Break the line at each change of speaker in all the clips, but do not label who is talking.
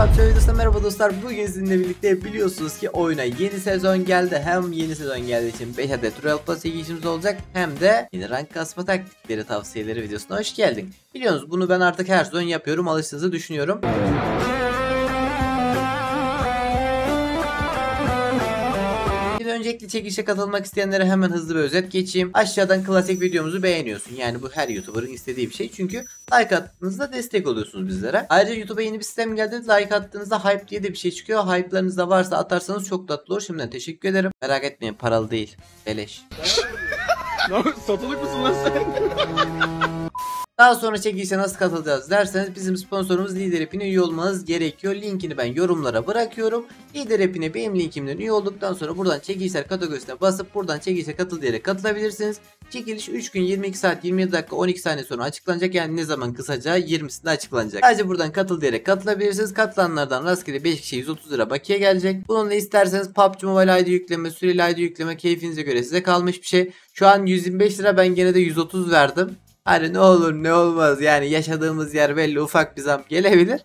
PUBG videosuna merhaba dostlar. Bugün sizinle birlikte biliyorsunuz ki oyuna yeni sezon geldi. Hem yeni sezon geldiği için 5 adet Royal Plus girişimiz olacak. Hem de yeni rank kasma taktikleri tavsiyeleri videosuna hoş geldin. Biliyorsunuz bunu ben artık her sezon yapıyorum. Alıştığınızı düşünüyorum. öncelikle çekilişe katılmak isteyenlere hemen hızlı bir özet geçeyim. Aşağıdan klasik videomuzu beğeniyorsun. Yani bu her YouTuber'ın istediği bir şey. Çünkü like attığınızda destek oluyorsunuz bizlere. Ayrıca YouTube'a yeni bir sistem geldi. Like attığınızda hype diye de bir şey çıkıyor. Hype'larınız da varsa atarsanız çok tatlı olur. Şimdiden teşekkür ederim. Merak etmeyin paralı değil. Beleş. Satılık mısın lan sen? Daha sonra çekilişe nasıl katılacağız derseniz bizim sponsorumuz Lider App'ine üye olmanız gerekiyor. Linkini ben yorumlara bırakıyorum. Lider App'ine benim linkimden üye olduktan sonra buradan çekilişler kategorisine basıp buradan çekilişe katıl diyerek katılabilirsiniz. Çekiliş 3 gün 22 saat 27 dakika 12 saniye sonra açıklanacak. Yani ne zaman kısaca 20'sinde açıklanacak. Sadece buradan katıl diyerek katılabilirsiniz. Katılanlardan rastgele 5 kişiye 130 lira bakiye gelecek. Bununla isterseniz PUBG Mobile ID yükleme, süreli ID yükleme keyfinize göre size kalmış bir şey. Şu an 125 lira ben gene de 130 verdim. Hani ne olur ne olmaz yani yaşadığımız yer belli ufak bir zam gelebilir.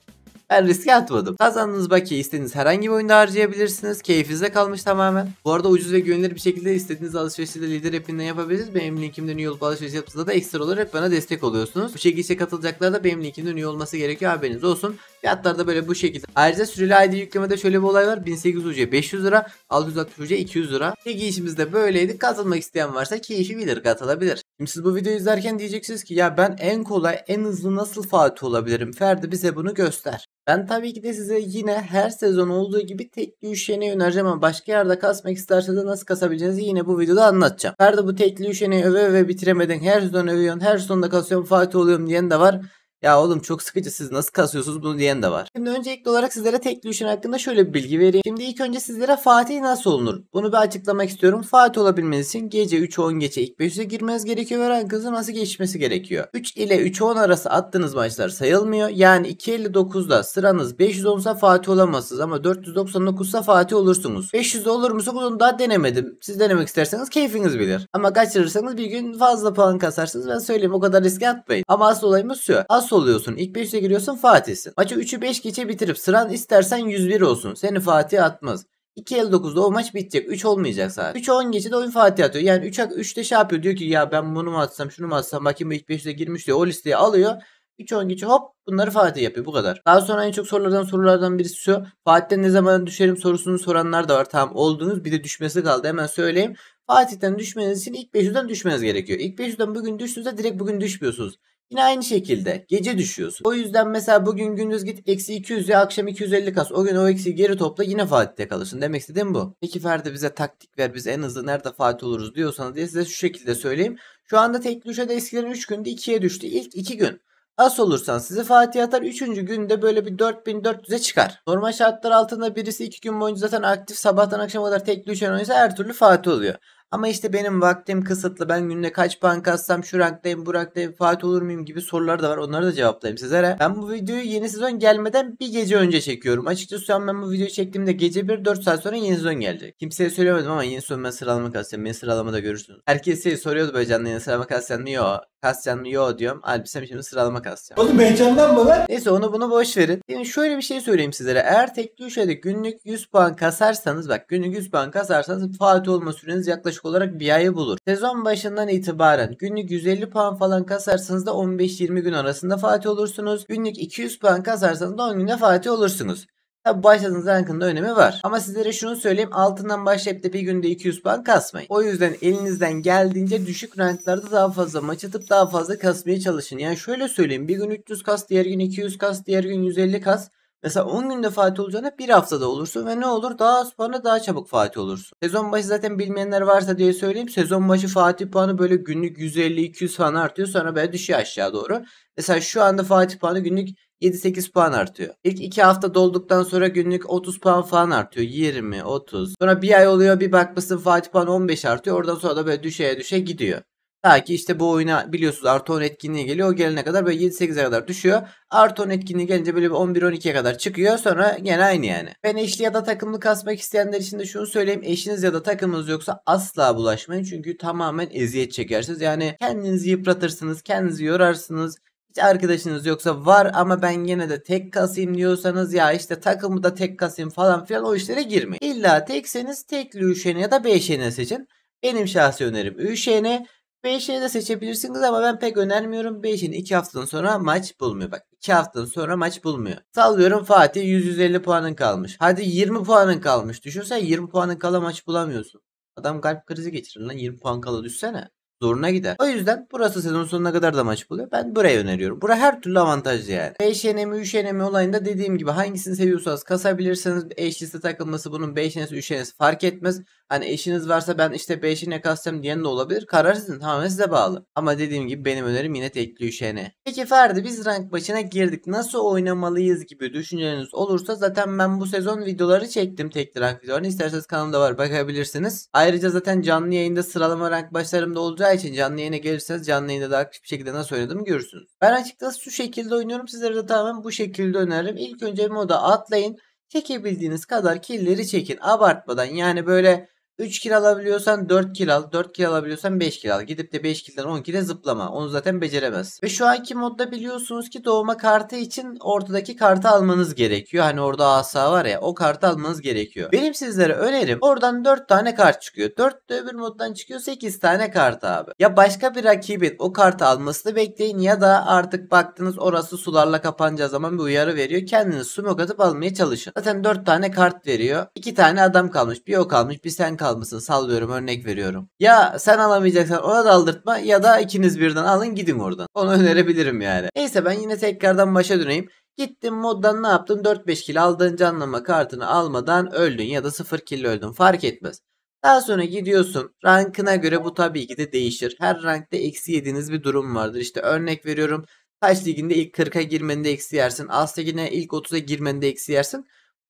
Ben riske atmadım. Kazandığınız bakiye istediğiniz herhangi bir oyunda harcayabilirsiniz. Keyfinize kalmış tamamen. Bu arada ucuz ve güvenilir bir şekilde istediğiniz alışverişi de lider app'inden yapabilirsiniz. Benim linkimden üye olup alışveriş yaptığınızda da ekstra olarak bana destek oluyorsunuz. Bu çekilişe katılacaklar da benim linkimden üye olması gerekiyor haberiniz olsun. Fiyatlar da böyle bu şekilde. Ayrıca süreli ID yüklemede şöyle bir olay var. 1800 UC 500 lira, 660 UC 200 lira. Peki işimiz de böyleydi. Katılmak isteyen varsa keyfi bilir katılabilir. Şimdi siz bu videoyu izlerken diyeceksiniz ki ya ben en kolay en hızlı nasıl Fatih olabilirim? Ferdi bize bunu göster. Ben tabii ki de size yine her sezon olduğu gibi tekli üşeneği önereceğim ama başka yerde kasmak isterseniz nasıl kasabileceğinizi yine bu videoda anlatacağım. Ferdi bu tekli üşeneği öve öve bitiremedin her sezon övüyorsun her sonunda kasıyorum Fatih oluyorum diyen de var ya oğlum çok sıkıcı siz nasıl kasıyorsunuz bunu diyen de var. Şimdi öncelikli olarak sizlere Teklution hakkında şöyle bir bilgi vereyim. Şimdi ilk önce sizlere Fatih nasıl olunur? Bunu bir açıklamak istiyorum. Fatih olabilmeniz için gece 3-10 gece ilk 500'e girmeniz gerekiyor ve rankınızın nasıl geçmesi gerekiyor. 3 ile 3-10 arası attığınız maçlar sayılmıyor. Yani 2.59'da sıranız 500 olsa Fatih olamazsınız ama 499'sa Fatih olursunuz. 500 olur musunuz onu daha denemedim. Siz denemek isterseniz keyfiniz bilir. Ama kaçırırsanız bir gün fazla puan kasarsınız. Ben söyleyeyim o kadar riske atmayın. Ama asıl olayımız şu. Az nasıl oluyorsun? İlk 5'e giriyorsun Fatih'sin. Maçı 3'ü 5 geçe bitirip sıran istersen 101 olsun. Seni Fatih atmaz. 2.59'da o maç bitecek. 3 olmayacak zaten. 3'e 10 geçe de oyun Fatih atıyor. Yani 3'e 3'te şey yapıyor. Diyor ki ya ben bunu mu atsam şunu mu atsam bakayım ilk 5'te girmiş diyor. O listeyi alıyor. 3-10 geçe hop bunları Fatih yapıyor bu kadar. Daha sonra en çok sorulardan sorulardan birisi şu. Fatih'ten ne zaman düşerim sorusunu soranlar da var. Tamam oldunuz bir de düşmesi kaldı hemen söyleyeyim. Fatih'ten düşmeniz için ilk 500'den düşmeniz gerekiyor. İlk 500'den bugün düştüğünüzde direkt bugün düşmüyorsunuz. Yine aynı şekilde gece düşüyorsun. O yüzden mesela bugün gündüz git eksi 200 ya akşam 250 kas. O gün o eksiyi geri topla yine Fatih'te kalırsın. Demek istediğim bu. Peki Ferdi bize taktik ver biz en hızlı nerede Fatih oluruz diyorsanız diye size şu şekilde söyleyeyim. Şu anda tek düşede eskilerin 3 günde 2'ye düştü. İlk 2 gün As olursan sizi Fatih atar 3. günde böyle bir 4400'e çıkar. Normal şartlar altında birisi 2 gün boyunca zaten aktif sabahtan akşama kadar tek düşen oysa her türlü Fatih oluyor. Ama işte benim vaktim kısıtlı. Ben günde kaç puan kassam şu ranktayım bu ranktayım Fatih olur muyum gibi sorular da var. Onları da cevaplayayım sizlere. Ben bu videoyu yeni sezon gelmeden bir gece önce çekiyorum. Açıkçası şu an ben bu videoyu çektiğimde gece 1-4 saat sonra yeni sezon gelecek. Kimseye söylemedim ama yeni sezon ben sıralama kasacağım. Beni sıralamada görürsünüz. Herkes şey soruyordu böyle canlı yeni sıralama kasacağım. Yo. Kasacağım yo diyorum. Albisem şimdi sıralama kasacağım. Oğlum heyecandan mı lan? Neyse onu bunu boş verin. Şimdi şöyle bir şey söyleyeyim sizlere. Eğer tekli üçede günlük 100 puan kasarsanız bak günlük 100 puan kasarsanız Fatih olma süreniz yaklaşık yaklaşık olarak bir ayı bulur. Sezon başından itibaren günlük 150 puan falan kasarsanız da 15-20 gün arasında Fatih olursunuz. Günlük 200 puan kasarsanız da 10 günde Fatih olursunuz. Tabi başladığınız rankın önemi var. Ama sizlere şunu söyleyeyim altından başlayıp da bir günde 200 puan kasmayın. O yüzden elinizden geldiğince düşük ranklarda daha fazla maç atıp daha fazla kasmaya çalışın. Yani şöyle söyleyeyim bir gün 300 kas diğer gün 200 kas diğer gün 150 kas. Mesela 10 günde Fatih olacağına bir haftada olursun ve ne olur daha az puanı daha çabuk Fatih olursun. Sezon başı zaten bilmeyenler varsa diye söyleyeyim. Sezon başı Fatih puanı böyle günlük 150-200 puan artıyor sonra böyle düşüyor aşağı doğru. Mesela şu anda Fatih puanı günlük 7-8 puan artıyor. İlk 2 hafta dolduktan sonra günlük 30 puan falan artıyor. 20, 30. Sonra bir ay oluyor bir bakmışsın Fatih puan 15 artıyor. Oradan sonra da böyle düşeye düşe gidiyor. Ta ki işte bu oyuna biliyorsunuz arton etkinliği geliyor. O gelene kadar böyle 7-8'e kadar düşüyor. arton etkinliği gelince böyle 11-12'ye kadar çıkıyor. Sonra gene aynı yani. Ben eşli ya da takımlı kasmak isteyenler için de şunu söyleyeyim. Eşiniz ya da takımınız yoksa asla bulaşmayın. Çünkü tamamen eziyet çekersiniz. Yani kendinizi yıpratırsınız. Kendinizi yorarsınız. Hiç arkadaşınız yoksa var ama ben gene de tek kasayım diyorsanız ya işte takımı da tek kasayım falan filan o işlere girmeyin. İlla tekseniz tekli üşeni ya da beşeni seçin. Benim şahsi önerim üşeni. Beyşehir'i de seçebilirsiniz ama ben pek önermiyorum. Beyşehir 2 haftadan sonra maç bulmuyor. Bak 2 haftadan sonra maç bulmuyor. Sallıyorum Fatih 150 puanın kalmış. Hadi 20 puanın kalmış. Düşünsen 20 puanın kala maç bulamıyorsun. Adam kalp krizi geçirir lan 20 puan kala düşsene zoruna gider. O yüzden burası sezon sonuna kadar da maç buluyor. Ben buraya öneriyorum. Bura her türlü avantajlı yani. 5 enemi 3 enemi olayında dediğim gibi hangisini seviyorsanız kasabilirsiniz. eşlisi takılması bunun 5 enesi 3 enesi fark etmez. Hani eşiniz varsa ben işte 5 ene kastem diyen de olabilir. Karar sizin tamamen size bağlı. Ama dediğim gibi benim önerim yine tekli 3 ene. Peki Ferdi biz rank başına girdik. Nasıl oynamalıyız gibi düşünceleriniz olursa zaten ben bu sezon videoları çektim tekli rank videolarını. isterseniz kanalımda var bakabilirsiniz. Ayrıca zaten canlı yayında sıralama rank başlarımda olacak mecra için canlı yayına gelirseniz canlı yayında da aktif bir şekilde nasıl oynadığımı görürsünüz. Ben açıkçası şu şekilde oynuyorum. Sizlere de tamamen bu şekilde öneririm. İlk önce moda atlayın. Çekebildiğiniz kadar killeri çekin. Abartmadan yani böyle 3 kil alabiliyorsan 4 kil al. 4 kil alabiliyorsan 5 kil al. Gidip de 5 kilden 10 kile zıplama. Onu zaten beceremez. Ve şu anki modda biliyorsunuz ki doğma kartı için ortadaki kartı almanız gerekiyor. Hani orada asa var ya o kartı almanız gerekiyor. Benim sizlere önerim oradan 4 tane kart çıkıyor. 4 de öbür moddan çıkıyor 8 tane kart abi. Ya başka bir rakibin o kartı almasını bekleyin ya da artık baktınız orası sularla kapanacağı zaman bir uyarı veriyor. Kendiniz smoke atıp almaya çalışın. Zaten 4 tane kart veriyor. 2 tane adam kalmış. Bir o kalmış bir sen kalmış kalmışsın. Sallıyorum örnek veriyorum. Ya sen alamayacaksan ona da aldırtma ya da ikiniz birden alın gidin oradan. Onu önerebilirim yani. Neyse ben yine tekrardan başa döneyim. Gittin moddan ne yaptın? 4-5 kilo aldığın canlama kartını almadan öldün ya da 0 kilo öldün fark etmez. Daha sonra gidiyorsun rankına göre bu tabii ki de değişir. Her rankta eksi yediğiniz bir durum vardır. İşte örnek veriyorum Taş liginde ilk 40'a girmende eksi yersin. As ligine ilk 30'a girmende eksi yersin.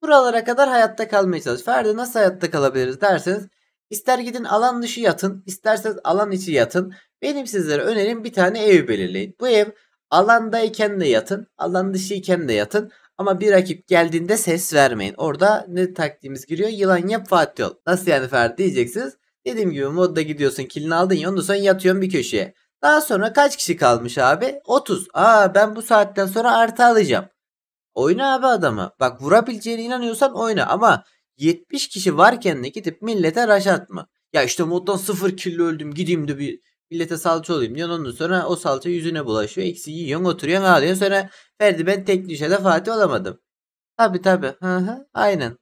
Buralara kadar hayatta kalmaya çalış. Ferdi nasıl hayatta kalabiliriz derseniz ister gidin alan dışı yatın isterseniz alan içi yatın. Benim sizlere önerim bir tane ev belirleyin. Bu ev alandayken de yatın alan dışı iken de yatın. Ama bir rakip geldiğinde ses vermeyin. Orada ne taktiğimiz giriyor? Yılan yap Fatih ol. Nasıl yani Ferdi diyeceksiniz. Dediğim gibi modda gidiyorsun kilini aldın ya ondan sonra yatıyorsun bir köşeye. Daha sonra kaç kişi kalmış abi? 30. Aa ben bu saatten sonra artı alacağım. Oyna abi adamı. Bak vurabileceğine inanıyorsan oyna ama 70 kişi varken de gidip millete raş atma. Ya işte moddan 0 kirli öldüm gideyim de bir millete salça olayım diyorsun ondan sonra o salça yüzüne bulaşıyor. Eksi yiyorsun oturuyorsun ağlıyorsun sonra Ferdi ben tek düşede Fatih olamadım. Tabi tabi. Aynen.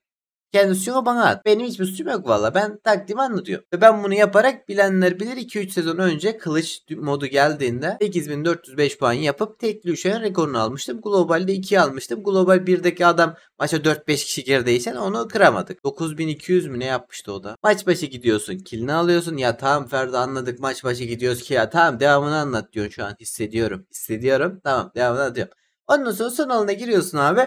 Kendi suyunu bana at. Benim hiçbir suçum yok valla. Ben taktiğimi anlatıyor. Ve ben bunu yaparak bilenler bilir 2-3 sezon önce kılıç modu geldiğinde 8405 puan yapıp tekli üşen rekorunu almıştım. Globalde 2 almıştım. Global 1'deki adam maça 4-5 kişi girdiysen onu kıramadık. 9200 mü ne yapmıştı o da? Maç başı gidiyorsun. Kilini alıyorsun. Ya tamam Ferdi anladık maç başı gidiyoruz ki ya tamam devamını anlat diyorsun şu an. Hissediyorum. Hissediyorum. Tamam devamını anlatıyorum. Ondan sonra son alana giriyorsun abi.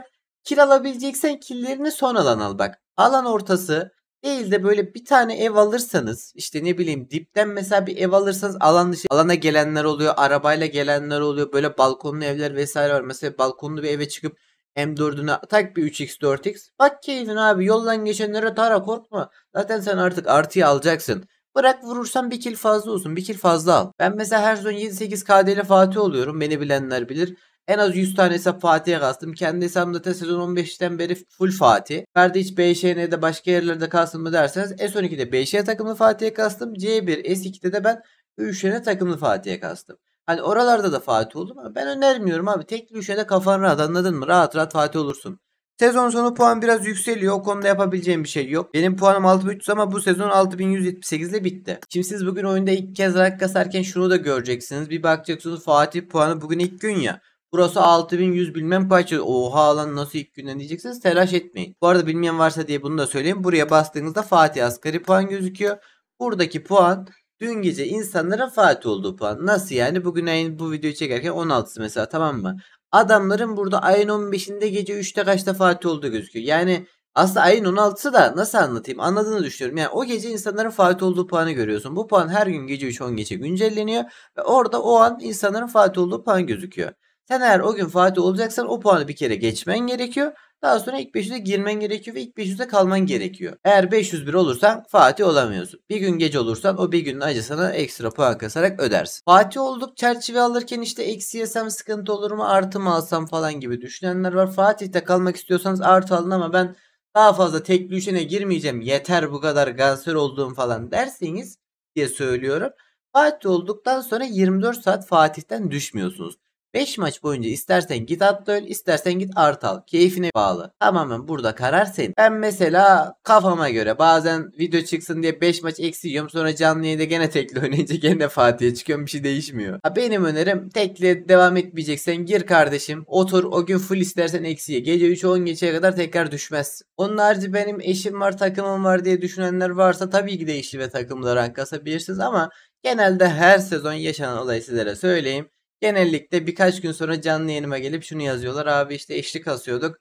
Kil alabileceksen killerini son alan al bak alan ortası değil de böyle bir tane ev alırsanız işte ne bileyim dipten mesela bir ev alırsanız alan dışı alana gelenler oluyor arabayla gelenler oluyor böyle balkonlu evler vesaire var mesela balkonlu bir eve çıkıp M4'üne tak bir 3x 4x bak keyfin abi yoldan geçenlere tara korkma zaten sen artık artıyı alacaksın Bırak vurursan bir kil fazla olsun. Bir kil fazla al. Ben mesela her zaman 7-8 KD ile Fatih oluyorum. Beni bilenler bilir. En az 100 tane hesap Fatih'e kastım. Kendi hesabımda da sezon 15'ten beri full Fatih. Ferdi hiç BŞN'de başka yerlerde kastım mı derseniz S12'de BŞN takımlı Fatih'e kastım. C1, S2'de de ben 3N takımlı Fatih'e kastım. Hani oralarda da Fatih oldum ama ben önermiyorum abi. Tek düşede kafan rahat anladın mı? Rahat rahat Fatih olursun. Sezon sonu puan biraz yükseliyor. O konuda yapabileceğim bir şey yok. Benim puanım 6300 ama bu sezon 6178 ile bitti. Şimdi siz bugün oyunda ilk kez rank kasarken şunu da göreceksiniz. Bir bakacaksınız Fatih puanı bugün ilk gün ya. Burası 6100 bilmem kaç. Oha lan nasıl ilk günden diyeceksiniz. Telaş etmeyin. Bu arada bilmeyen varsa diye bunu da söyleyeyim. Buraya bastığınızda Fatih asgari puan gözüküyor. Buradaki puan dün gece insanlara Fatih olduğu puan. Nasıl yani? Bugün ayın bu videoyu çekerken 16'sı mesela tamam mı? Adamların burada ayın 15'inde gece 3'te kaçta Fatih olduğu gözüküyor. Yani aslında ayın 16'sı da nasıl anlatayım anladığını düşünüyorum. Yani o gece insanların Fatih olduğu puanı görüyorsun. Bu puan her gün gece 3-10 gece güncelleniyor. Ve orada o an insanların Fatih olduğu puan gözüküyor. Sen eğer o gün Fatih olacaksan o puanı bir kere geçmen gerekiyor. Daha sonra ilk 500'e girmen gerekiyor ve ilk 500'e kalman gerekiyor. Eğer 501 olursan Fatih olamıyorsun. Bir gün geç olursan o bir günün acısını ekstra puan kasarak ödersin. Fatih olduk çerçeve alırken işte eksi yesem sıkıntı olur mu artı mı alsam falan gibi düşünenler var. Fatih'te kalmak istiyorsanız artı alın ama ben daha fazla tekli üçene girmeyeceğim yeter bu kadar gazer olduğum falan derseniz diye söylüyorum. Fatih olduktan sonra 24 saat Fatih'ten düşmüyorsunuz. 5 maç boyunca istersen git atla öl, istersen git art al. Keyfine bağlı. Tamamen burada karar senin. Ben mesela kafama göre bazen video çıksın diye 5 maç eksi yiyorum sonra canlı yayında gene tekli oynayınca gene Fatih'e çıkıyorum bir şey değişmiyor. Ha benim önerim tekli devam etmeyeceksen gir kardeşim otur o gün full istersen eksiye. Gece 3-10 geçeye kadar tekrar düşmez. Onun harici benim eşim var takımım var diye düşünenler varsa tabii ki de eşi ve takımla rank kasabilirsiniz ama genelde her sezon yaşanan olayı sizlere söyleyeyim. Genellikle birkaç gün sonra canlı yayınıma gelip şunu yazıyorlar. Abi işte eşlik asıyorduk.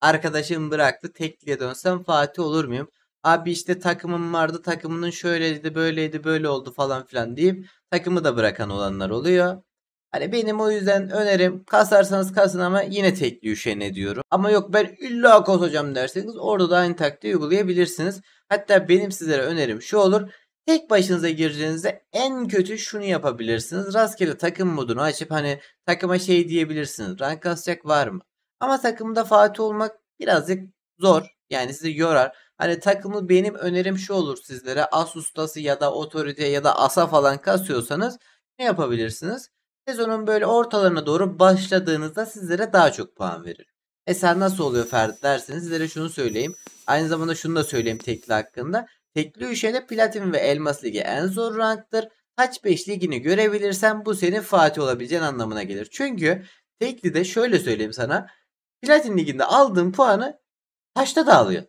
Arkadaşım bıraktı. Tekliye dönsem Fatih olur muyum? Abi işte takımım vardı. Takımının şöyleydi, böyleydi, böyle oldu falan filan deyip takımı da bırakan olanlar oluyor. Hani benim o yüzden önerim kasarsanız kasın ama yine tekli üşene diyorum. Ama yok ben illa kasacağım derseniz orada da aynı taktiği uygulayabilirsiniz. Hatta benim sizlere önerim şu olur. Tek başınıza gireceğinizde en kötü şunu yapabilirsiniz. Rastgele takım modunu açıp hani takıma şey diyebilirsiniz. Rank kasacak var mı? Ama takımda Fatih olmak birazcık zor. Yani sizi yorar. Hani takımı benim önerim şu olur sizlere. As ustası ya da otorite ya da asa falan kasıyorsanız ne yapabilirsiniz? Sezonun böyle ortalarına doğru başladığınızda sizlere daha çok puan verir. E sen nasıl oluyor Ferdi derseniz sizlere şunu söyleyeyim. Aynı zamanda şunu da söyleyeyim tekli hakkında. Tekli üşene platin ve elmas ligi en zor ranktır. Taç 5 ligini görebilirsen bu senin Fatih olabileceğin anlamına gelir. Çünkü tekli de şöyle söyleyeyim sana. Platin liginde aldığın puanı taşta da alıyor.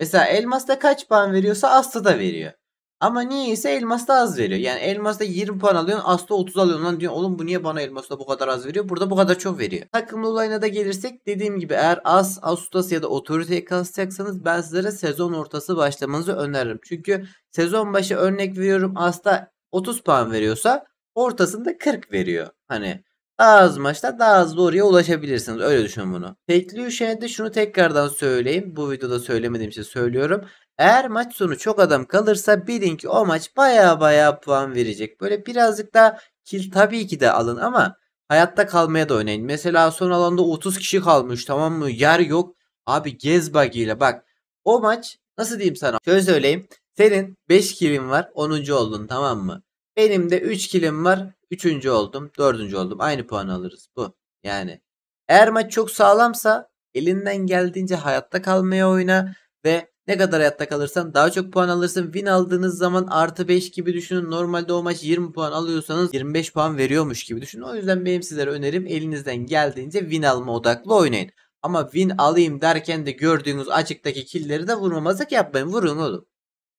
Mesela elmasta kaç puan veriyorsa asta da veriyor. Ama niyeyse da az veriyor. Yani elmasta 20 puan alıyorsun. Aslı 30 alıyorsun. Lan diyor oğlum bu niye bana elmasta bu kadar az veriyor? Burada bu kadar çok veriyor. Takımlı olayına da gelirsek dediğim gibi eğer as, asustas ya da otoriteyi kasacaksanız ben sizlere sezon ortası başlamanızı öneririm. Çünkü sezon başı örnek veriyorum asta 30 puan veriyorsa ortasında 40 veriyor. Hani daha az maçta daha az doğruya ulaşabilirsiniz. Öyle düşünün bunu. Tekli üşene de şunu tekrardan söyleyeyim. Bu videoda söylemediğim için söylüyorum. Eğer maç sonu çok adam kalırsa bilin ki o maç baya baya puan verecek. Böyle birazcık da kill tabii ki de alın ama hayatta kalmaya da oynayın. Mesela son alanda 30 kişi kalmış tamam mı? Yer yok. Abi gez ile bak. O maç nasıl diyeyim sana? Şöyle söyleyeyim. Senin 5 killin var 10. oldun tamam mı? Benim de 3 killim var 3. oldum 4. oldum. Aynı puan alırız bu. Yani eğer maç çok sağlamsa elinden geldiğince hayatta kalmaya oyna ve ne kadar hayatta kalırsan daha çok puan alırsın. Win aldığınız zaman artı 5 gibi düşünün. Normalde o maç 20 puan alıyorsanız 25 puan veriyormuş gibi düşünün. O yüzden benim sizlere önerim elinizden geldiğince win alma odaklı oynayın. Ama win alayım derken de gördüğünüz açıktaki killleri de vurmamazlık yapmayın. Vurun oğlum.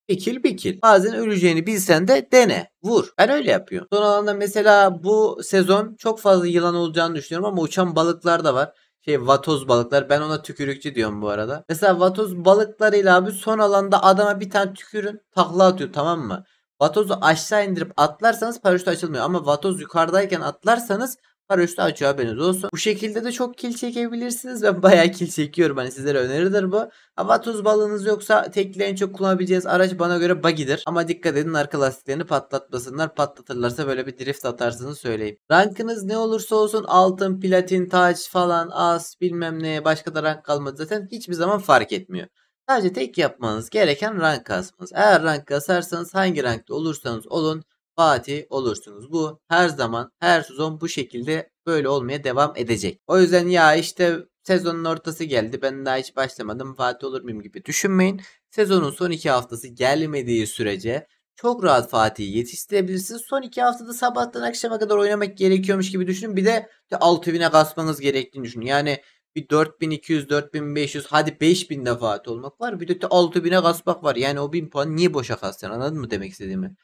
Bir kill bir kill. Bazen öleceğini bilsen de dene. Vur. Ben öyle yapıyorum. Son alanda mesela bu sezon çok fazla yılan olacağını düşünüyorum ama uçan balıklar da var şey vatoz balıklar. Ben ona tükürükçü diyorum bu arada. Mesela vatoz balıklarıyla abi son alanda adama bir tane tükürün takla atıyor tamam mı? Vatozu aşağı indirip atlarsanız paraşüt açılmıyor. Ama vatoz yukarıdayken atlarsanız Para üstü açıyor haberiniz olsun. Bu şekilde de çok kil çekebilirsiniz. Ben bayağı kil çekiyorum. Hani sizlere öneridir bu. Hava tuz balığınız yoksa tekli en çok kullanabileceğiniz araç bana göre bagidir. Ama dikkat edin arka lastiklerini patlatmasınlar. Patlatırlarsa böyle bir drift atarsınız söyleyeyim. Rankınız ne olursa olsun altın, platin, taç falan as bilmem ne başka da rank kalmadı zaten hiçbir zaman fark etmiyor. Sadece tek yapmanız gereken rank kasmanız. Eğer rank kasarsanız hangi rankta olursanız olun Fatih olursunuz. Bu her zaman her sezon bu şekilde böyle olmaya devam edecek. O yüzden ya işte sezonun ortası geldi ben daha hiç başlamadım Fatih olur muyum gibi düşünmeyin. Sezonun son iki haftası gelmediği sürece çok rahat Fatih'i yetiştirebilirsiniz. Son iki haftada sabahtan akşama kadar oynamak gerekiyormuş gibi düşünün. Bir de 6000'e kasmanız gerektiğini düşünün. Yani bir 4200, 4500 hadi 5000 de Fatih olmak var. Bir de 6000'e kasmak var. Yani o 1000 puan niye boşa kastacaksın anladın mı demek istediğimi?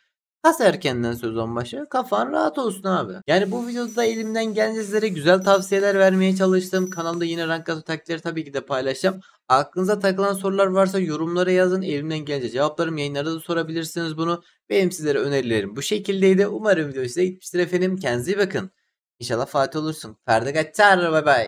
Kas erkenden söz onbaşı. Kafan rahat olsun abi. Yani bu videoda elimden gelince sizlere güzel tavsiyeler vermeye çalıştım. Kanalda yine rank atı taktikleri tabii ki de paylaşacağım. Aklınıza takılan sorular varsa yorumlara yazın. Elimden gelince cevaplarım yayınlarda da sorabilirsiniz bunu. Benim sizlere önerilerim bu şekildeydi. Umarım video size gitmiştir efendim. Kendinize iyi bakın. İnşallah Fatih olursun. Ferde kaçar. Bay bay.